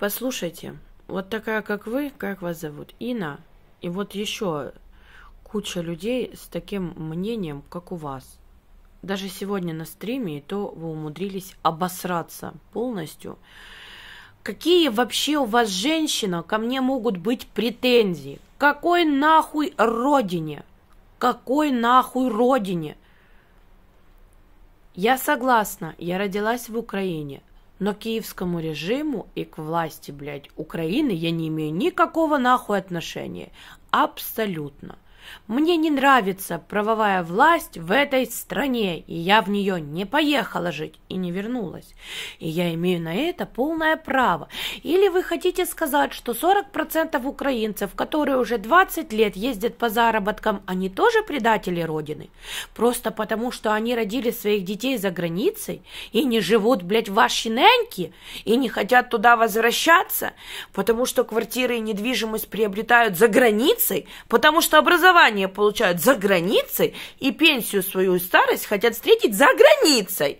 Послушайте, вот такая, как вы, как вас зовут? Ина. И вот еще куча людей с таким мнением, как у вас. Даже сегодня на стриме, и то вы умудрились обосраться полностью. Какие вообще у вас, женщина, ко мне могут быть претензии? Какой нахуй родине? Какой нахуй родине? Я согласна, я родилась в Украине. Но к киевскому режиму и к власти, блядь, Украины я не имею никакого нахуй отношения. Абсолютно. Мне не нравится правовая власть в этой стране, и я в нее не поехала жить и не вернулась. И я имею на это полное право. Или вы хотите сказать, что 40% украинцев, которые уже 20 лет ездят по заработкам, они тоже предатели Родины? Просто потому, что они родили своих детей за границей и не живут, блядь, в вашей няньке и не хотят туда возвращаться, потому что квартиры и недвижимость приобретают за границей, потому что образование образование получают за границей и пенсию свою и старость хотят встретить за границей.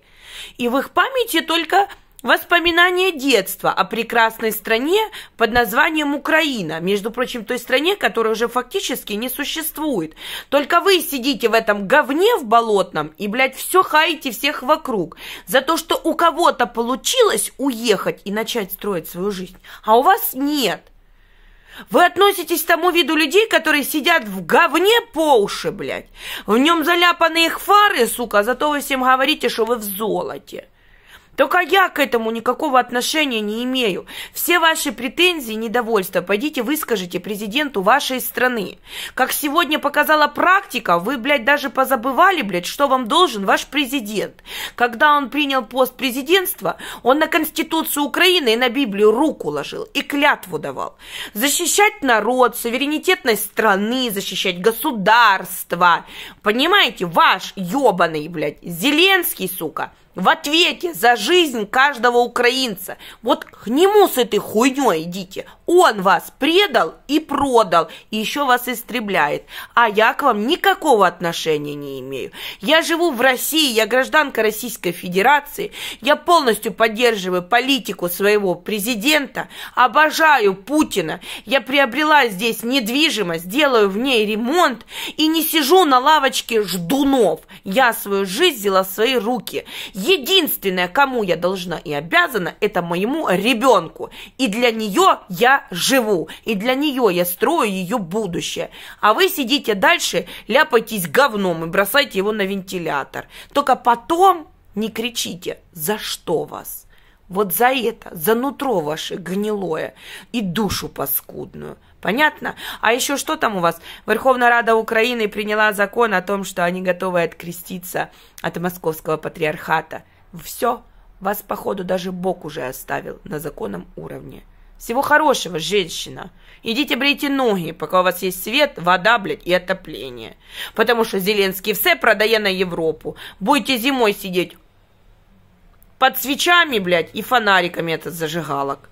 И в их памяти только Воспоминания детства о прекрасной стране под названием Украина, между прочим, той стране, которая уже фактически не существует. Только вы сидите в этом говне в болотном и, блядь, все хаете всех вокруг за то, что у кого-то получилось уехать и начать строить свою жизнь, а у вас нет. Вы относитесь к тому виду людей, которые сидят в говне по уши, блядь. В нем заляпаны их фары, сука, а зато вы всем говорите, что вы в золоте. Только я к этому никакого отношения не имею. Все ваши претензии и недовольства пойдите выскажите президенту вашей страны. Как сегодня показала практика, вы, блядь, даже позабывали, блядь, что вам должен ваш президент. Когда он принял пост президентства, он на Конституцию Украины и на Библию руку ложил и клятву давал. Защищать народ, суверенитетность страны, защищать государство. Понимаете, ваш ебаный, блядь, Зеленский, сука, в ответе за жизнь жизнь каждого украинца. Вот к нему с этой хуйней идите. Он вас предал и продал, и еще вас истребляет. А я к вам никакого отношения не имею. Я живу в России, я гражданка Российской Федерации, я полностью поддерживаю политику своего президента, обожаю Путина, я приобрела здесь недвижимость, делаю в ней ремонт и не сижу на лавочке ждунов. Я свою жизнь взяла в свои руки. Единственное, кому кому я должна и обязана, это моему ребенку. И для нее я живу, и для нее я строю ее будущее. А вы сидите дальше, ляпайтесь говном и бросайте его на вентилятор. Только потом не кричите, за что вас? Вот за это, за нутро ваше гнилое и душу паскудную. Понятно? А еще что там у вас? Верховная Рада Украины приняла закон о том, что они готовы откреститься от московского патриархата. Все, вас, походу, даже Бог уже оставил на законном уровне. Всего хорошего, женщина. Идите брейте ноги, пока у вас есть свет, вода, блядь, и отопление. Потому что Зеленский все продає на Европу. Будете зимой сидеть под свечами, блядь, и фонариками этот зажигалок.